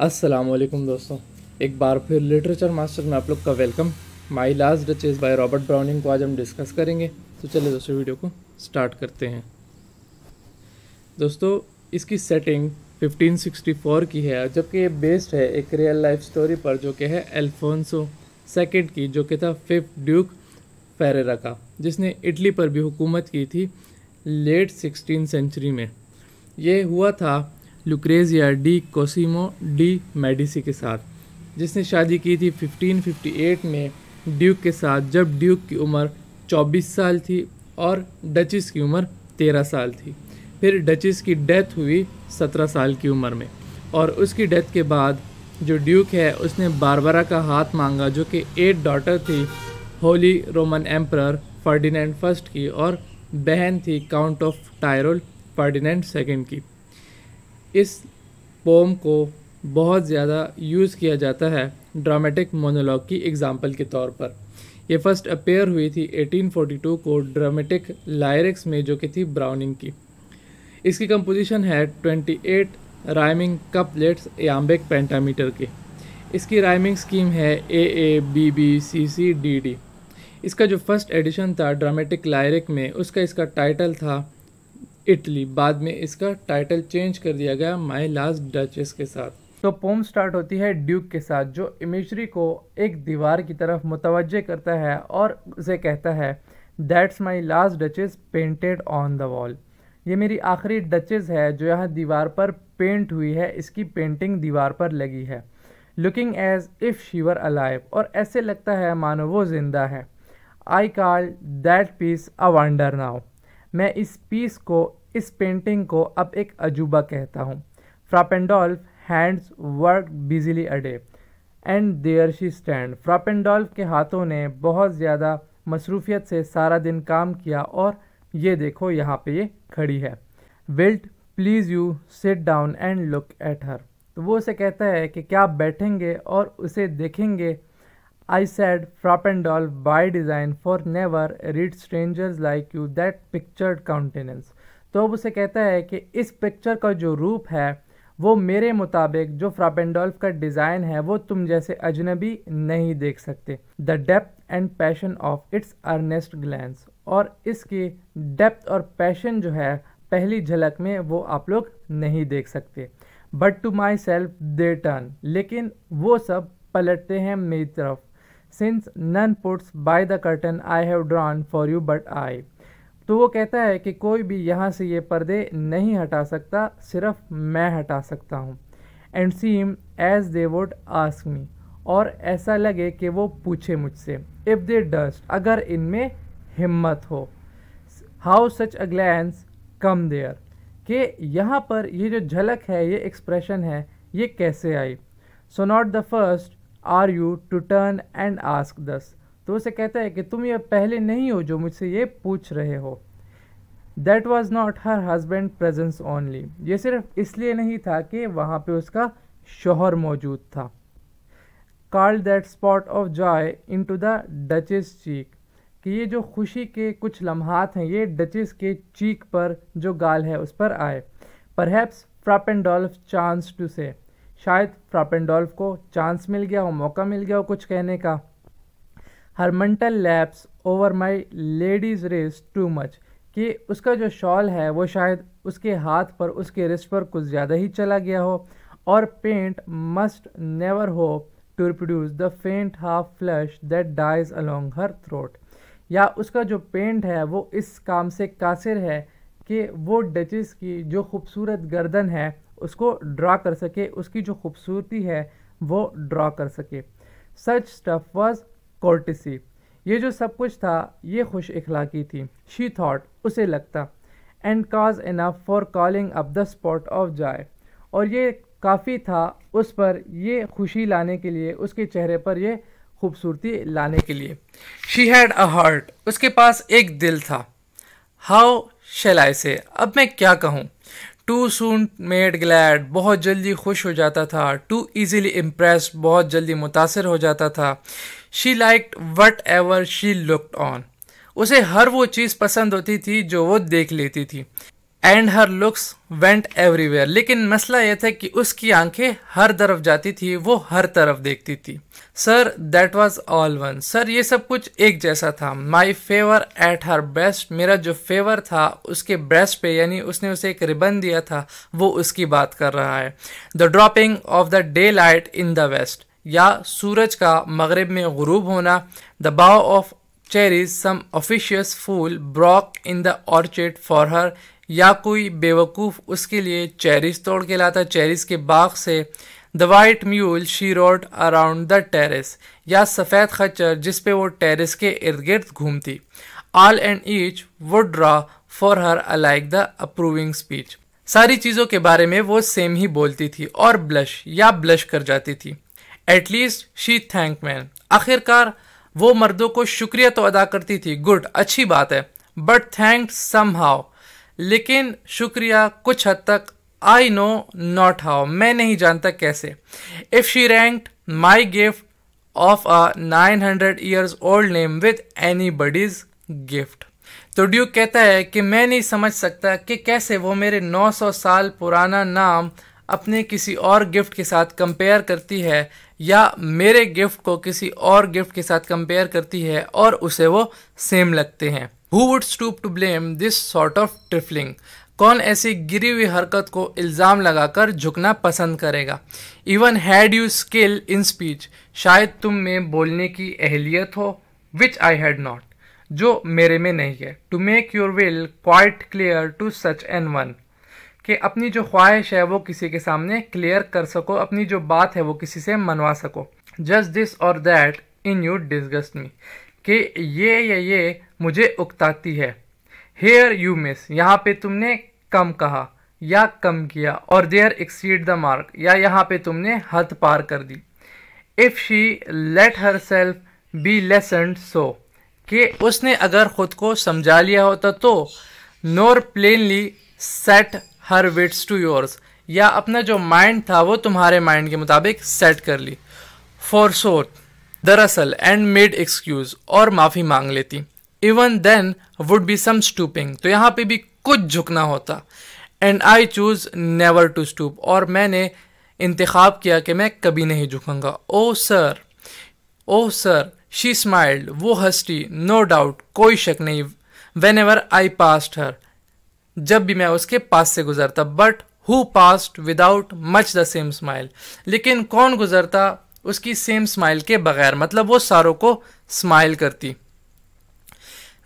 असलम दोस्तों एक बार फिर लिटरेचर मास्टर में आप लोग का welcome my last is by Robert Browning को आज हम डिस्कस करेंगे तो चलिए दोस्तों वीडियो को स्टार्ट करते हैं दोस्तों इसकी सेटिंग 1564 की है जबकि ये बेस्ड है एक रियल लाइफ स्टोरी पर जो कि है एल्फोंसो सेकेंड की जो कि था फिफ्थ ड्यूक फेरेरा का जिसने इटली पर भी हुकूमत की थी लेट सिक्सटीन सेंचुरी में ये हुआ था Lucrezia di Cosimo de Medici के साथ जिसने शादी की थी 1558 में ड्यूक के साथ जब ड्यूक की उम्र 24 साल थी और डचिस की उम्र 13 साल थी फिर डचिस की डेथ हुई 17 साल की उम्र में और उसकी डेथ के बाद जो ड्यूक है उसने बारबरा का हाथ मांगा जो कि एट डॉटर थी Holy Roman Emperor Ferdinand first की और बहन थी count of Tyrol Ferdinand second की इस पोम को बहुत ज़्यादा यूज़ किया जाता है ड्रामेटिक मोनोलॉग की एग्ज़ाम्पल के तौर पर ये फर्स्ट अपेयर हुई थी 1842 को ड्रामेटिक लायरिक्स में जो कि थी ब्राउनिंग की इसकी कंपोजिशन है 28 राइमिंग कपलेट्स याम्बिक पेंटामीटर की इसकी राइमिंग स्कीम है A A B B C C D D इसका जो फर्स्ट एडिशन था ड्रामेटिक लायरिक में उसका इसका टाइटल था इटली बाद में इसका टाइटल चेंज कर दिया गया माई लास्ट डचेस के साथ तो पोम स्टार्ट होती है ड्यूक के साथ जो इमेजरी को एक दीवार की तरफ मुतवजह करता है और उसे कहता है that's my last duchess painted on the wall ये मेरी आखिरी डचेस है जो यहाँ दीवार पर पेंट हुई है इसकी पेंटिंग दीवार पर लगी है looking as if she were alive और ऐसे लगता है मानो वो जिंदा है I call that piece a wonder now मैं इस पीस को इस पेंटिंग को अब एक अजूबा कहता हूँ फ्रापेंडोल्फ hands work busily a day and there she stand Fra Pandolf के हाथों ने बहुत ज़्यादा मसरूफियत से सारा दिन काम किया और ये देखो यहाँ पे ये खड़ी है wilt please you sit down and look at her तो वो उसे कहता है कि क्या आप बैठेंगे और उसे देखेंगे I said Frappendall by design for never read strangers like you that pictured countenance. तो अब उसे कहता है कि इस पिक्चर का जो रूप है वो मेरे मुताबिक जो फ्रापेंडोल्फ का डिज़ाइन है वो तुम जैसे अजनबी नहीं देख सकते the depth and passion of its earnest glance और इसकी डेप्थ और पैशन जो है पहली झलक में वो आप लोग नहीं देख सकते but to myself they turn लेकिन वो सब पलटते हैं मेरी तरफ since none puts by the curtain I have drawn for you but I तो वो कहता है कि कोई भी यहाँ से ये पर्दे नहीं हटा सकता सिर्फ मैं हटा सकता हूँ and seem as they would ask me और ऐसा लगे कि वो पूछे मुझसे इफ़ दे डस्ट अगर इनमें हिम्मत हो how such a glance come there कि यहाँ पर ये जो झलक है ये एक्सप्रेशन है ये कैसे I so not the first are you to turn and ask thus तो उसे कहता है कि तुम ये पहले नहीं हो जो मुझसे ये पूछ रहे हो that was not her husband presence only ये सिर्फ इसलिए नहीं था कि वहाँ पर उसका शोहर मौजूद था called that spot of joy into the duchess cheek कि ये जो खुशी के कुछ लम्हात हैं ये डचेस के चीक पर जो गाल है उस पर आए परहैप्स फ्रापेंडोल्फ चांस टू से शायद फ्रापेंडोल्फ को चांस मिल गया हो मौका मिल गया हो कुछ कहने का her mantle laps over my lady's wrist too much कि उसका जो शॉल है वो शायद उसके हाथ पर उसके रिस्ट पर कुछ ज़्यादा ही चला गया हो और paint must never hope to reproduce the faint half flush that dies along her throat या उसका जो पेंट है वो इस काम से कासिर है कि वो डचेस की जो खूबसूरत गर्दन है उसको ड्रा कर सके उसकी जो खूबसूरती है वो ड्रा कर सके सच स्टफ वॉज कोर्टिसी ये जो सब कुछ था ये खुश अखलाकी थी शी थाट उसे लगता and cause enough for calling up the spot of joy और ये काफ़ी था उस पर ये खुशी लाने के लिए उसके चेहरे पर ये खूबसूरती लाने के लिए शी हैड अ हार्ट उसके पास एक दिल था हाउ शेल से अब मैं क्या कहूँ टू सून मेड ग्लैड बहुत जल्दी खुश हो जाता था टू ईजीली इम्प्रेस बहुत जल्दी मुतासर हो जाता था she like whatever she looked on उसे हर वो चीज़ पसंद होती थी जो वो देख लेती थी and her looks went everywhere लेकिन मसला यह था कि उसकी आंखें हर तरफ जाती थी वो हर तरफ देखती थी sir that was all one sir ये सब कुछ एक जैसा था my favour at her breast मेरा जो फेवर था उसके ब्रेस्ट पे यानी उसने उसे एक रिबन दिया था वो उसकी बात कर रहा है the dropping of the daylight in the west या सूरज का मगरब में गरूब होना the bough of cherries some officious fool broke in the orchard for her या कोई बेवकूफ़ उसके लिए चेरिस तोड़ के लाता चेरिस के बाग से the white mule she rode around the terrace या सफ़ेद खच्चर जिस पे वो टेरिस के इर्द गिर्द घूमती all and each would draw for her alike the approving speech सारी चीज़ों के बारे में वो सेम ही बोलती थी और ब्लश या ब्लश कर जाती थी एटलीस्ट शी थैंक मैन आखिरकार वो मर्दों को शुक्रिया तो अदा करती थी गुड अच्छी बात है बट थैंक्स सम हाउ लेकिन शुक्रिया कुछ हद तक आई नो नॉट हाउ मैं नहीं जानता कैसे if she ranked my gift of a nine hundred years old name with anybody's gift तो ड्यू कहता है कि मैं नहीं समझ सकता कि कैसे वो मेरे 900 साल पुराना नाम अपने किसी और गिफ्ट के साथ कंपेयर करती है या मेरे गिफ्ट को किसी और गिफ्ट के साथ कंपेयर करती है और उसे वो सेम लगते हैं who would stoop to blame this sort of trifling कौन ऐसी गिरी हुई हरकत को इल्ज़ाम लगाकर झुकना पसंद करेगा even had you skill in speech शायद तुम में बोलने की अहलियत हो विच आई हैड नॉट जो मेरे में नहीं है to make your will quite clear to such an one कि अपनी जो ख्वाहिश है वो किसी के सामने क्लियर कर सको अपनी जो बात है वो किसी से मनवा सको जस्ट दिस और that in you disgust me कि ये ये ये मुझे उकताती है हेयर यू मिस यहाँ पे तुमने कम कहा या कम किया और देयर एक्सीड द मार्क या यहाँ पे तुमने हद पार कर दी if she let herself be lessoned so कि उसने अगर ख़ुद को समझा लिया होता तो nor plainly set her wits to yours या अपना जो माइंड था वो तुम्हारे माइंड के मुताबिक सेट कर ली फॉर शोर दरअसल एंड मेड एक्सक्यूज और माफ़ी मांग लेती even then would be some stooping तो यहाँ पे भी कुछ झुकना होता and I choose never to stoop और मैंने इंतखब किया कि मैं कभी नहीं झुकूंगा oh sir oh sir she smiled वो हस्टी नो डाउट कोई शक नहीं whenever I passed her जब भी मैं उसके पास से गुजरता but who passed without much the same smile लेकिन कौन गुजरता उसकी सेम स्माइल के बगैर मतलब वो सारों को स्माइल करती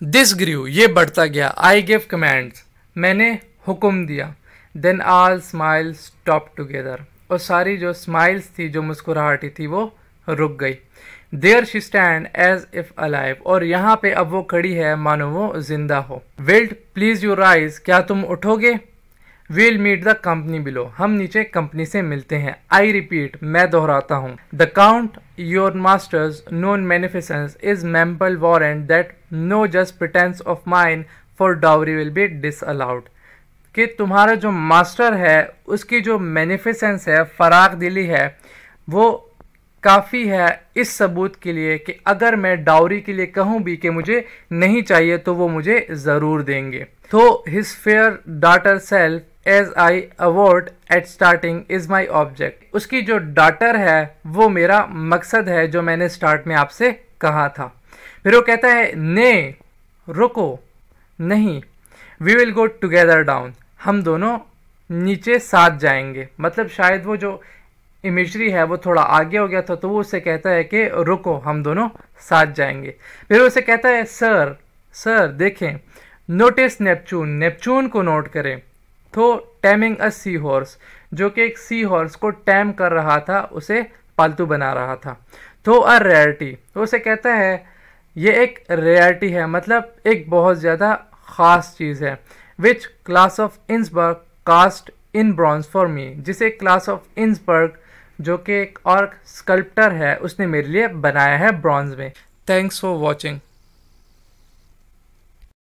दिस ग्रीव ये बढ़ता गया आई गिव कमांड्स मैंने हुक्म दिया then all smile stop together और सारी जो स्माइल्स थी जो मुस्कुराहटी थी वो रुक गई there she stand as if alive और यहाँ पे अब वो खड़ी है मानो वो जिंदा हो विल्ड प्लीज यू राइज क्या तुम उठोगे will meet the company below हम नीचे कंपनी से मिलते हैं आई रिपीट मैं दोहराता हूँ the count your master's known munificence is ample warrant that no just pretence of mind for dowry will be disallowed कि तुम्हारा जो मास्टर है उसकी जो मैनिफिसेंस है फराग दिली है वो काफ़ी है इस सबूत के लिए कि अगर मैं डाउरी के लिए कहूँ भी कि मुझे नहीं चाहिए तो वो मुझे ज़रूर देंगे तो his fair daughter self as I avowed at starting is my object उसकी जो डाटर है वो मेरा मकसद है जो मैंने स्टार्ट में आपसे कहा था फिर वो कहता है ने रुको नहीं we will go together down हम दोनों नीचे साथ जाएंगे मतलब शायद वो जो इमेजरी है वो थोड़ा आगे हो गया था तो वो उसे कहता है कि रुको हम दोनों साथ जाएंगे फिर उसे कहता है सर सर देखें नोटिस नेपचून नेपचून को नोट करें थो टैमिंग अ सी हॉर्स जो कि एक सी हॉर्स को टैम कर रहा था उसे पालतू बना रहा था थो अ रेयरटी तो उसे कहता है ये एक रेयरटी है मतलब एक बहुत ज़्यादा ख़ास चीज़ है which Claus of Innsbruck cast in bronze for me जिसे क्लास ऑफ इंसबर्ग जो कि एक और स्कल्प्टर है उसने मेरे लिए बनाया है ब्रॉन्ज में थैंक्स फॉर वॉचिंग